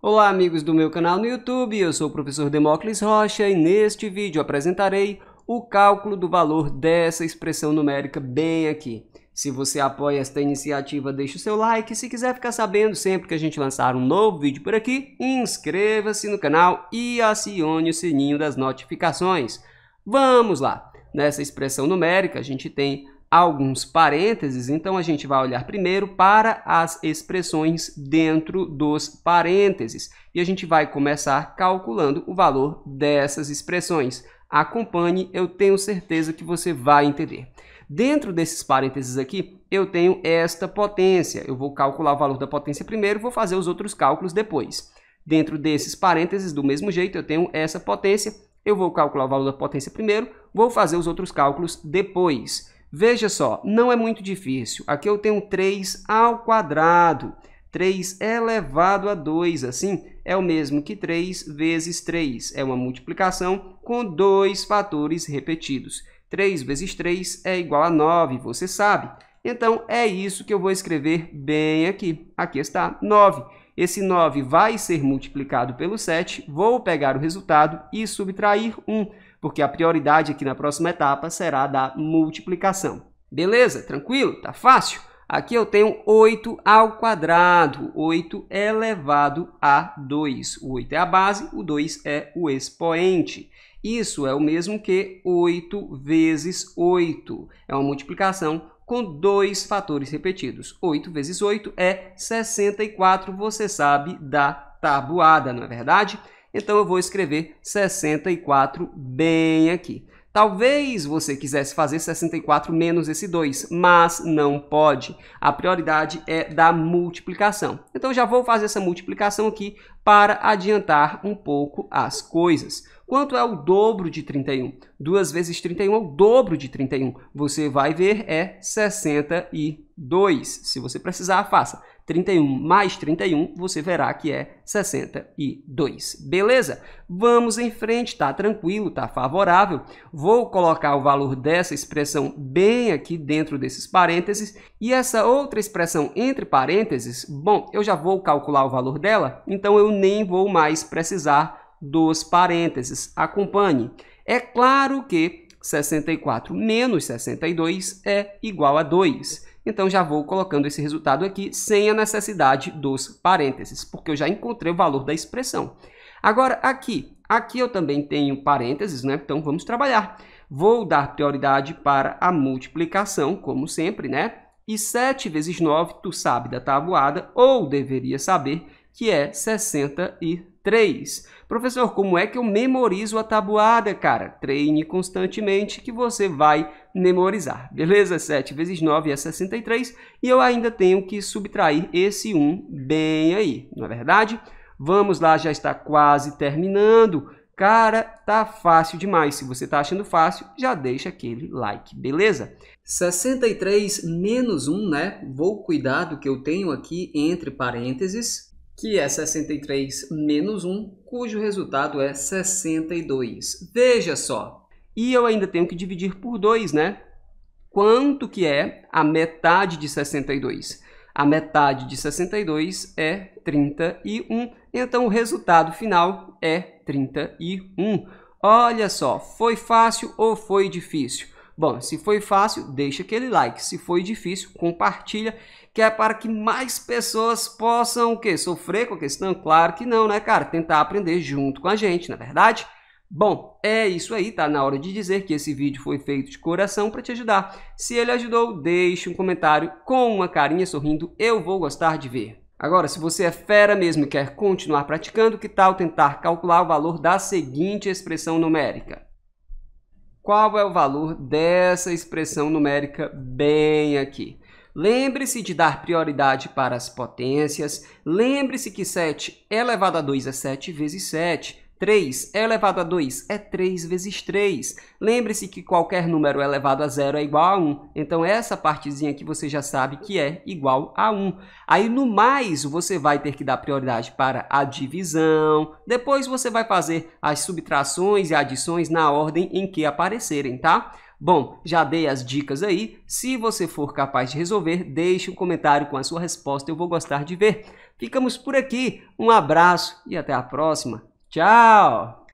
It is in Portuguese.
Olá amigos do meu canal no YouTube, eu sou o professor Demócles Rocha e neste vídeo apresentarei o cálculo do valor dessa expressão numérica bem aqui. Se você apoia esta iniciativa, deixe o seu like. Se quiser ficar sabendo sempre que a gente lançar um novo vídeo por aqui, inscreva-se no canal e acione o sininho das notificações. Vamos lá! Nessa expressão numérica, a gente tem alguns parênteses, então a gente vai olhar primeiro para as expressões dentro dos parênteses e a gente vai começar calculando o valor dessas expressões. Acompanhe, eu tenho certeza que você vai entender. Dentro desses parênteses aqui, eu tenho esta potência. Eu vou calcular o valor da potência primeiro, vou fazer os outros cálculos depois. Dentro desses parênteses, do mesmo jeito, eu tenho essa potência. Eu vou calcular o valor da potência primeiro, vou fazer os outros cálculos depois. Veja só, não é muito difícil. Aqui eu tenho 3 ao quadrado. 3 elevado a 2, assim, é o mesmo que 3 vezes 3. É uma multiplicação com dois fatores repetidos. 3 vezes 3 é igual a 9, você sabe. Então, é isso que eu vou escrever bem aqui. Aqui está, 9. Esse 9 vai ser multiplicado pelo 7. Vou pegar o resultado e subtrair 1 porque a prioridade aqui na próxima etapa será da multiplicação. Beleza? Tranquilo? Tá fácil? Aqui eu tenho 8 ao quadrado, 8 elevado a 2. O 8 é a base, o 2 é o expoente. Isso é o mesmo que 8 vezes 8. É uma multiplicação com dois fatores repetidos. 8 vezes 8 é 64, você sabe, da tabuada, não é verdade? Então eu vou escrever 64 bem aqui. Talvez você quisesse fazer 64 menos esse 2, mas não pode. A prioridade é da multiplicação. Então, já vou fazer essa multiplicação aqui para adiantar um pouco as coisas. Quanto é o dobro de 31? 2 vezes 31 é o dobro de 31. Você vai ver é 62. Se você precisar, faça 31 mais 31, você verá que é 62. Beleza? Vamos em frente, tá tranquilo, tá favorável. Vou colocar o valor dessa expressão bem aqui dentro desses parênteses. E essa outra expressão entre parênteses, bom, eu já vou calcular o valor dela, então eu nem vou mais precisar dos parênteses. Acompanhe. É claro que 64 menos 62 é igual a 2. Então já vou colocando esse resultado aqui sem a necessidade dos parênteses, porque eu já encontrei o valor da expressão. Agora aqui, aqui eu também tenho parênteses, né? Então vamos trabalhar. Vou dar prioridade para a multiplicação, como sempre, né? E 7 vezes 9, tu sabe da tabuada, ou deveria saber, que é 63. 3. Professor, como é que eu memorizo a tabuada, cara? Treine constantemente que você vai memorizar, beleza? 7 vezes 9 é 63 e eu ainda tenho que subtrair esse 1 bem aí, não é verdade? Vamos lá, já está quase terminando. Cara, tá fácil demais. Se você está achando fácil, já deixa aquele like, beleza? 63 menos 1, né? Vou cuidar do que eu tenho aqui entre parênteses que é 63 menos 1, cujo resultado é 62. Veja só, e eu ainda tenho que dividir por 2, né? Quanto que é a metade de 62? A metade de 62 é 31, então o resultado final é 31. Olha só, foi fácil ou foi difícil? Bom, se foi fácil, deixa aquele like. Se foi difícil, compartilha, que é para que mais pessoas possam o quê? Sofrer com a questão? Claro que não, né, cara? Tentar aprender junto com a gente, na é verdade? Bom, é isso aí, tá na hora de dizer que esse vídeo foi feito de coração para te ajudar. Se ele ajudou, deixe um comentário com uma carinha sorrindo, eu vou gostar de ver. Agora, se você é fera mesmo e quer continuar praticando, que tal tentar calcular o valor da seguinte expressão numérica? Qual é o valor dessa expressão numérica bem aqui? Lembre-se de dar prioridade para as potências. Lembre-se que 7 elevado a 2 é 7 vezes 7. 3 é elevado a 2 é 3 vezes 3. Lembre-se que qualquer número elevado a zero é igual a 1. Então, essa partezinha aqui você já sabe que é igual a 1. Aí, no mais, você vai ter que dar prioridade para a divisão. Depois, você vai fazer as subtrações e adições na ordem em que aparecerem, tá? Bom, já dei as dicas aí. Se você for capaz de resolver, deixe um comentário com a sua resposta. Eu vou gostar de ver. Ficamos por aqui. Um abraço e até a próxima. Tchau!